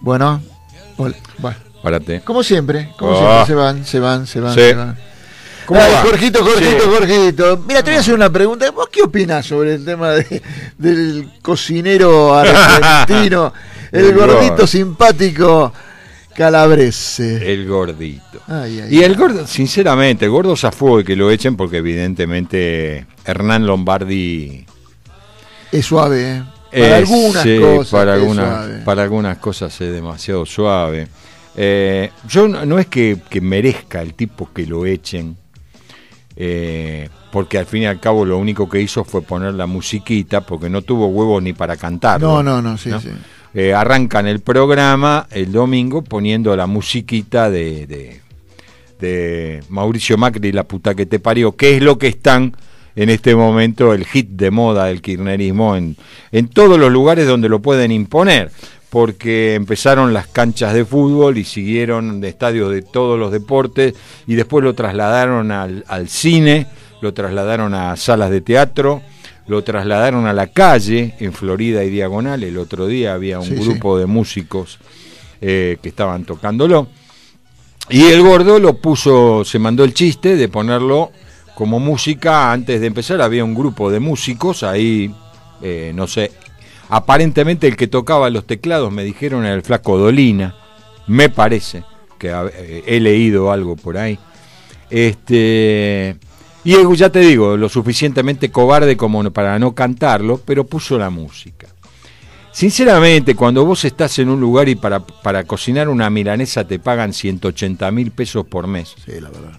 Bueno, Párate. Como siempre, como ah. siempre, se van, se van, se van, se van. Mira, te voy a hacer una pregunta. ¿Vos qué opinas sobre el tema del cocinero argentino? el, gordito simpático calabrese. El gordito. y el gordo, sinceramente, el gordo zafó y que lo echen porque evidentemente Hernán Lombardi... Es suave, ¿eh? Para algunas cosas. Para para algunas cosas es demasiado suave. Eh, yo no, es que, merezca el tipo que lo echen, eh, porque al fin y al cabo lo único que hizo fue poner la musiquita, porque no tuvo huevos ni para cantar. No, no, no, eh, arrancan el programa el domingo poniendo la musiquita de, Mauricio Macri, la puta que te parió, que es lo que están en este momento el hit de moda del kirchnerismo en, todos los lugares donde lo pueden imponer porque empezaron las canchas de fútbol y siguieron de estadios de todos los deportes y después lo trasladaron al, cine, lo trasladaron a salas de teatro, lo trasladaron a la calle en Florida y Diagonal. El otro día había un grupo de músicos eh, que estaban tocándolo. Y el gordo lo puso, se mandó el chiste de ponerlo como música, antes de empezar había un grupo de músicos, ahí, eh, no sé, aparentemente el que tocaba los teclados, me dijeron, era el flaco Dolina, me parece, que eh, he leído algo por ahí. Este, y ya te digo, lo suficientemente cobarde como para no cantarlo, pero puso la música. Sinceramente, cuando vos estás en un lugar y para, para cocinar una milanesa te pagan 180 mil pesos por mes. Sí, la verdad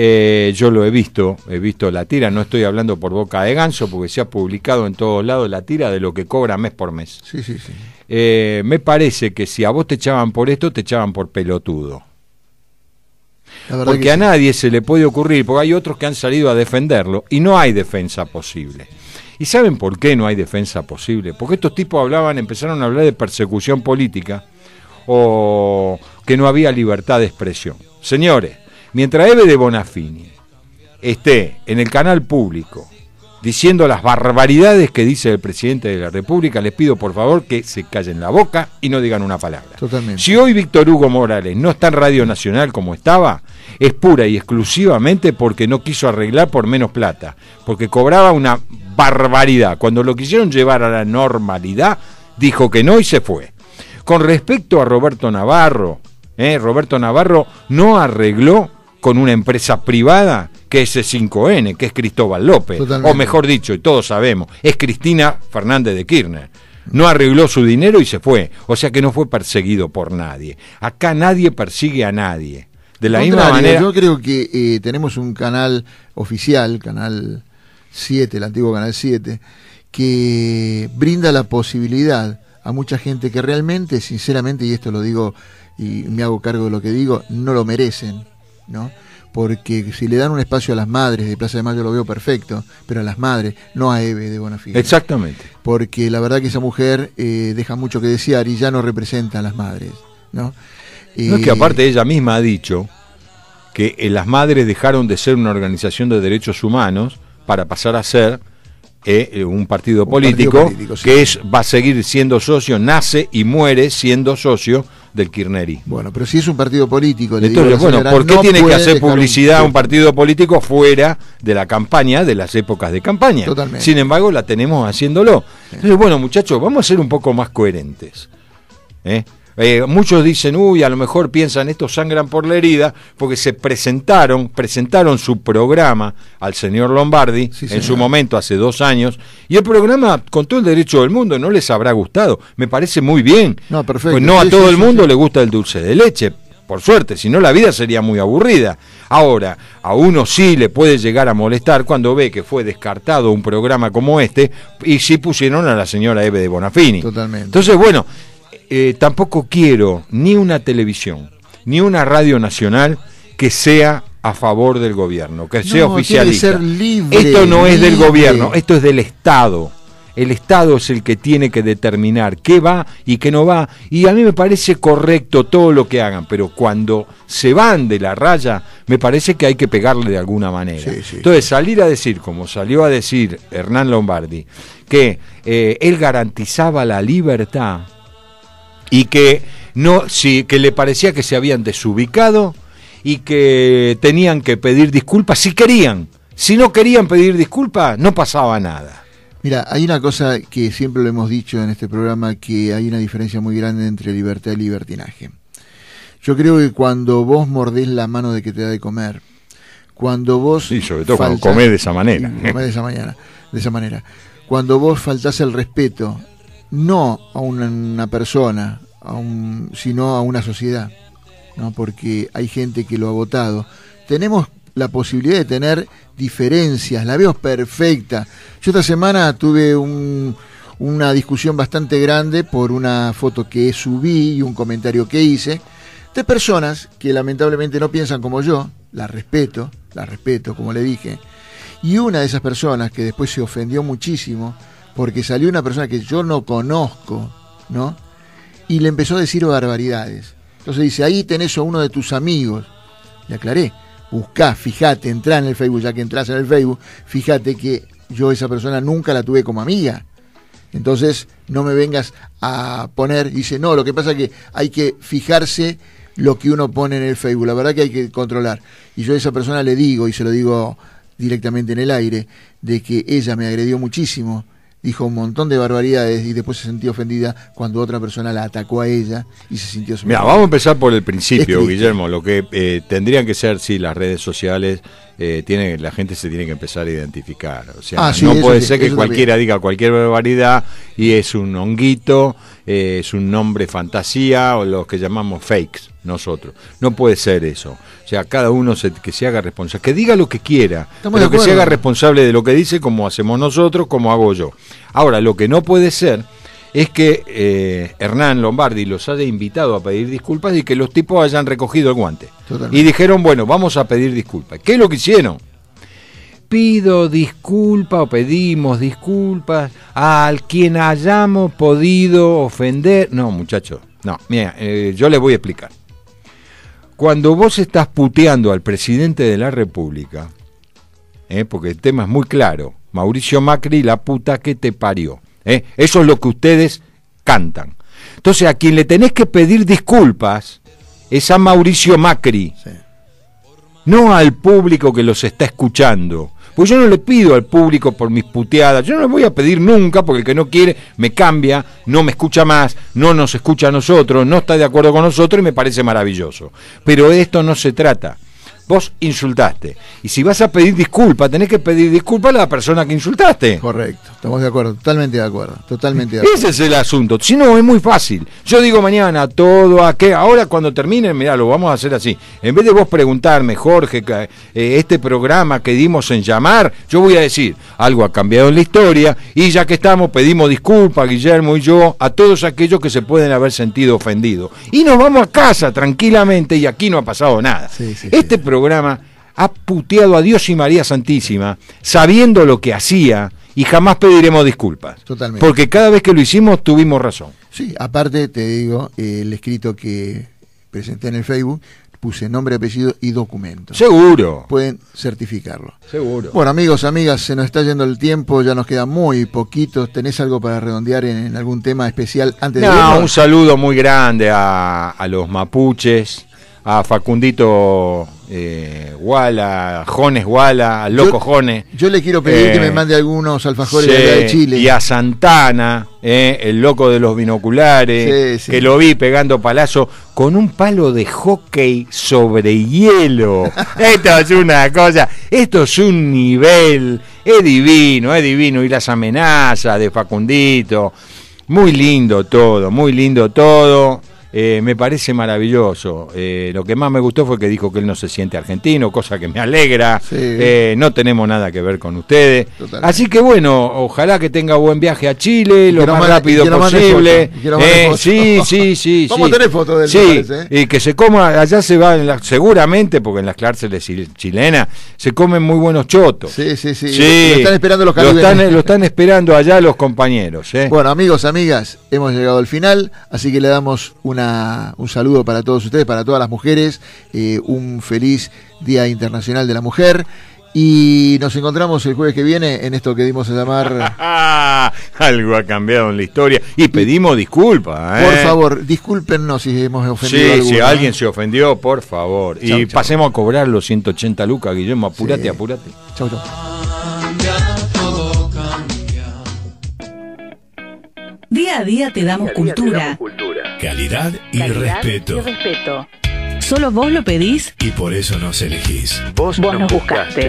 eh, yo lo he visto, he visto la tira, no estoy hablando por boca de ganso, porque se ha publicado en todos lados la tira de lo que cobra mes por mes. Sí, sí, sí. Eh, me parece que si a vos te echaban por esto, te echaban por pelotudo. Porque a nadie se le puede ocurrir, porque hay otros que han salido a defenderlo y no hay defensa posible. ¿Y saben por qué no hay defensa posible? Porque estos tipos hablaban, empezaron a hablar de persecución política o que no había libertad de expresión. Señores, Mientras Eve de Bonafini esté en el canal público diciendo las barbaridades que dice el presidente de la República, les pido por favor que se callen la boca y no digan una palabra. Totalmente. Si hoy Víctor Hugo Morales no está en Radio Nacional como estaba, es pura y exclusivamente porque no quiso arreglar por menos plata, porque cobraba una barbaridad. Cuando lo quisieron llevar a la normalidad, dijo que no y se fue. Con respecto a Roberto Navarro, ¿eh? Roberto Navarro no arregló con una empresa privada que es 5N, e que es Cristóbal López, o mejor dicho, y todos sabemos, es Cristina Fernández de Kirchner. No arregló su dinero y se fue, o sea que no fue perseguido por nadie. Acá nadie persigue a nadie. De la misma manera. Yo creo que eh, tenemos un canal oficial, Canal 7, el antiguo Canal 7, que brinda la posibilidad a mucha gente que realmente, sinceramente, y esto lo digo y me hago cargo de lo que digo, no lo merecen. ¿no? Porque si le dan un espacio a las madres de Plaza de Mayo lo veo perfecto, pero a las madres, no a Eve de Bonafide. Exactamente. Porque la verdad que esa mujer eh, deja mucho que desear y ya no representa a las madres, ¿no? es que eh, aparte ella misma ha dicho que eh, las madres dejaron de ser una organización de derechos humanos para pasar a ser un partido político, que es, va a seguir siendo socio, nace y muere siendo socio del Kirneri. Bueno, pero si es un partido político. Entonces, bueno, ¿por qué tiene que hacer publicidad un... un... partido político fuera de la campaña, de las épocas de campaña? Totalmente. Sin embargo, la tenemos haciéndolo. Entonces, bueno, muchachos, vamos a ser un poco más coherentes. ¿eh? Eh, muchos dicen, uy, a lo mejor piensan, estos sangran por la herida, porque se presentaron, presentaron su programa al señor Lombardi en su momento, hace dos años, y el programa, con todo el derecho del mundo, no les habrá gustado. Me parece muy bien. No, perfecto. Pues no a todo el mundo le gusta el dulce de leche, por suerte, si no la vida sería muy aburrida. Ahora, a uno sí le puede llegar a molestar cuando ve que fue descartado un programa como este y sí pusieron a la señora Eve de Bonafini. Totalmente. Entonces, bueno, eh, tampoco quiero ni una televisión, ni una radio nacional que sea a favor del gobierno, que sea oficialista. esto no es del gobierno, esto es del Estado. El Estado es el que tiene que determinar qué va y qué no va. Y a mí me parece correcto todo lo que hagan, pero cuando se van de la raya, me parece que hay que pegarle de alguna manera. Entonces, salir a decir, como salió a decir Hernán Lombardi, que eh, él garantizaba la libertad, y que no sí, que le parecía que se habían desubicado y que tenían que pedir disculpas si querían. Si no querían pedir disculpas, no pasaba nada. Mira, hay una cosa que siempre lo hemos dicho en este programa, que hay una diferencia muy grande entre libertad y libertinaje. Yo creo que cuando vos mordés la mano de que te da de comer, cuando vos... y sobre todo cuando comés de esa manera. Comés de esa, manera, de esa manera. Cuando vos faltás el respeto no a una persona, a un, sino a una sociedad, porque hay gente que lo ha votado. Tenemos la posibilidad de tener diferencias, la veo perfecta. Yo esta semana tuve una discusión bastante grande por una foto que subí y un comentario que hice de personas que lamentablemente no piensan como yo, La respeto, la respeto como le dije, y una de esas personas que después se ofendió muchísimo, porque salió una persona que yo no conozco, ¿no? Y le empezó a decir barbaridades. Entonces dice, ahí tenés a uno de tus amigos. Le aclaré, buscá, fíjate, entrá en el Facebook, ya que entras en el Facebook, fíjate que yo esa persona nunca la tuve como amiga. Entonces no me vengas a poner, dice, no, lo que pasa es que hay que fijarse lo que uno pone en el Facebook, la verdad que hay que controlar. Y yo a esa persona le digo, y se lo digo directamente en el aire, de que ella me agredió muchísimo dijo un montón de barbaridades y después se sintió ofendida cuando otra persona la atacó a ella y se sintió... Mira, vamos a empezar por el principio, Guillermo, lo que eh, tendrían que ser, sí, las redes sociales eh, la gente se tiene que empezar a identificar. O sea, ah, no puede ser que cualquiera diga cualquier barbaridad y es un honguito, eh, es un nombre fantasía o los que llamamos fakes nosotros. No puede ser eso. O sea, cada uno que se haga responsable, que diga lo que quiera, pero que se haga responsable de lo que dice como hacemos nosotros, como hago yo. Ahora, lo que no puede ser es que eh, Hernán Lombardi los haya invitado a pedir disculpas y que los tipos hayan recogido el guante. Y dijeron, bueno, vamos a pedir disculpas. ¿Qué es lo que hicieron? Pido disculpas o pedimos disculpas al quien hayamos podido ofender. No, muchachos, no, mira, eh, yo les voy a explicar. Cuando vos estás puteando al presidente de la República, eh, porque el tema es muy claro, Mauricio Macri, la puta que te parió ¿eh? Eso es lo que ustedes cantan. Entonces, a quien le tenés que pedir disculpas es a Mauricio Macri, no al público que los está escuchando. Pues yo no le pido al público por mis puteadas, yo no le voy a pedir nunca, porque el que no quiere me cambia, no me escucha más, no nos escucha a nosotros, no está de acuerdo con nosotros y me parece maravilloso. Pero de esto no se trata. Vos insultaste. Y si vas a pedir disculpas, tenés que pedir disculpas a la persona que insultaste. Correcto. Estamos de acuerdo, totalmente de acuerdo, totalmente Ese es el asunto. Si no, es muy fácil. Yo digo mañana todo a qué. Ahora cuando termine, mirá, lo vamos a hacer así. En vez de vos preguntarme, Jorge, eh, este programa que dimos en llamar, yo voy a decir, algo ha cambiado en la historia y ya que estamos, pedimos disculpas, Guillermo y yo, a todos aquellos que se pueden haber sentido ofendidos. Y nos vamos a casa tranquilamente y aquí no ha pasado nada. este programa ha puteado a Dios y María Santísima, sabiendo lo que hacía y jamás pediremos disculpas. Totalmente. Porque cada vez que lo hicimos tuvimos razón. Sí, aparte te digo, eh, el escrito que presenté en el Facebook puse nombre, apellido y documento. Seguro. Pueden certificarlo. Seguro. Bueno, amigos, amigas, se nos está yendo el tiempo, ya nos queda muy poquito. ¿Tenés algo para redondear en, algún tema especial antes de irnos? un saludo muy grande a, a los mapuches, a Facundito eh, Guala, Jones Guala, al Loco Jones. Yo le quiero pedir que me eh, mande algunos alfajores de, Chile. Y a Santana, eh, el loco de los binoculares, que lo vi pegando palazo con un palo de hockey sobre hielo. Esto es una cosa, esto es un nivel, es divino, es divino. Y las amenazas de Facundito. Muy lindo todo, muy lindo todo. Eh, me parece maravilloso. Eh, lo que más me gustó fue que dijo que él no se siente argentino, cosa que me alegra. Eh, no tenemos nada que ver con ustedes. Así que bueno, ojalá que tenga buen viaje a Chile, lo más rápido posible. sí, sí, sí. Vamos a tener fotos del Y que se coma, allá se va, seguramente, porque en las cárceles chilenas se comen muy buenos chotos. Sí, sí, sí. Lo, están esperando lo están, esperando allá los compañeros. Bueno, amigos, amigas, hemos llegado al final, así que le damos una un saludo para todos ustedes, para todas las mujeres, eh, un feliz Día Internacional de la Mujer. Y nos encontramos el jueves que viene en esto que dimos a llamar. Algo ha cambiado en la historia. Y pedimos disculpas. ¿eh? Por favor, discúlpenos si hemos ofendido. Sí, si ¿eh? alguien se ofendió, por favor. y pasemos a cobrar los 180 lucas, Guillermo. Apúrate, apúrate. Chau, chau. Día a día Te damos cultura. Calidad y respeto. respeto. Solo vos lo pedís y por eso nos elegís. Vos, vos nos buscaste.